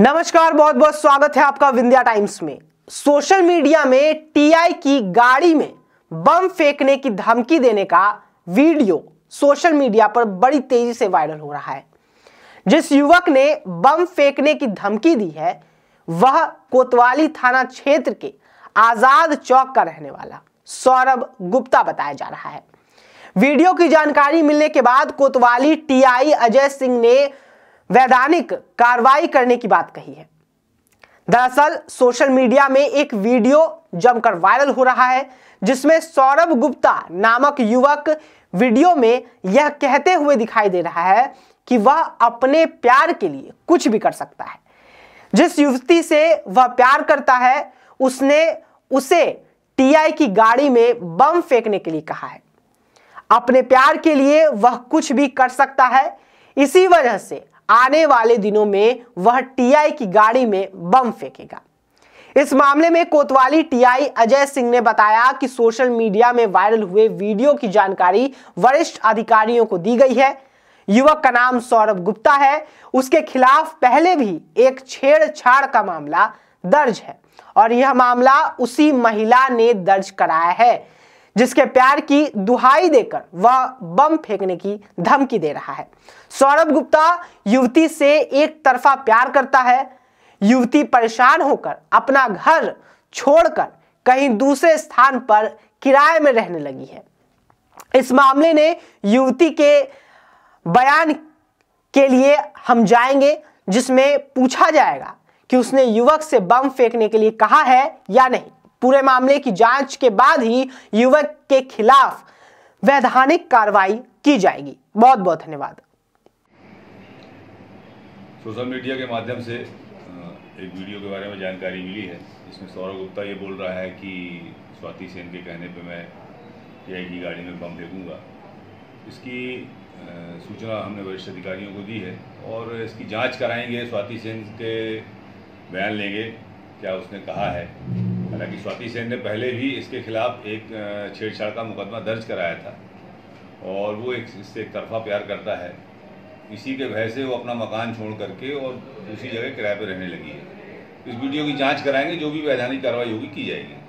नमस्कार बहुत बहुत स्वागत है आपका विंध्या टाइम्स में सोशल मीडिया में टीआई की गाड़ी में बम फेंकने की धमकी देने का वीडियो सोशल मीडिया पर बड़ी तेजी से वायरल हो रहा है जिस युवक ने बम फेंकने की धमकी दी है वह कोतवाली थाना क्षेत्र के आजाद चौक का रहने वाला सौरभ गुप्ता बताया जा रहा है वीडियो की जानकारी मिलने के बाद कोतवाली टीआई अजय सिंह ने वैधानिक कार्रवाई करने की बात कही है दरअसल सोशल मीडिया में एक वीडियो जमकर वायरल हो रहा है जिसमें सौरभ गुप्ता नामक युवक वीडियो में यह कहते हुए दिखाई दे रहा है कि वह अपने प्यार के लिए कुछ भी कर सकता है जिस युवती से वह प्यार करता है उसने उसे टीआई की गाड़ी में बम फेंकने के लिए कहा है अपने प्यार के लिए वह कुछ भी कर सकता है इसी वजह से आने वाले दिनों में वह टीआई की गाड़ी में बम फेंकेगा इस मामले में कोतवाली टीआई अजय सिंह ने बताया कि सोशल मीडिया में वायरल हुए वीडियो की जानकारी वरिष्ठ अधिकारियों को दी गई है युवक का नाम सौरभ गुप्ता है उसके खिलाफ पहले भी एक छेड़छाड़ का मामला दर्ज है और यह मामला उसी महिला ने दर्ज कराया है जिसके प्यार की दुहाई देकर वह बम फेंकने की धमकी दे रहा है सौरभ गुप्ता युवती से एक तरफा प्यार करता है युवती परेशान होकर अपना घर छोड़कर कहीं दूसरे स्थान पर किराए में रहने लगी है इस मामले ने युवती के बयान के लिए हम जाएंगे जिसमें पूछा जाएगा कि उसने युवक से बम फेंकने के लिए कहा है या नहीं पूरे मामले की जांच के बाद ही युवक के खिलाफ वैधानिक कार्रवाई की जाएगी बहुत बहुत धन्यवाद सोशल मीडिया के माध्यम से एक वीडियो के बारे में जानकारी मिली है इसमें सौरभ गुप्ता ये बोल रहा है कि स्वाति सेन के कहने पे मैं की गाड़ी में बम फेंकूंगा इसकी सूचना हमने वरिष्ठ अधिकारियों को दी है और इसकी जांच कराएंगे स्वाति सेन के बयान लेंगे क्या उसने कहा है हालांकि स्वाति सेन ने पहले भी इसके खिलाफ एक छेड़छाड़ का मुकदमा दर्ज कराया था और वो एक इससे एक तरफा प्यार करता है इसी के भय से वो अपना मकान छोड़ करके और दूसरी जगह किराए पर रहने लगी है इस वीडियो की जांच कराएंगे जो भी वैधानिक कार्रवाई होगी की जाएगी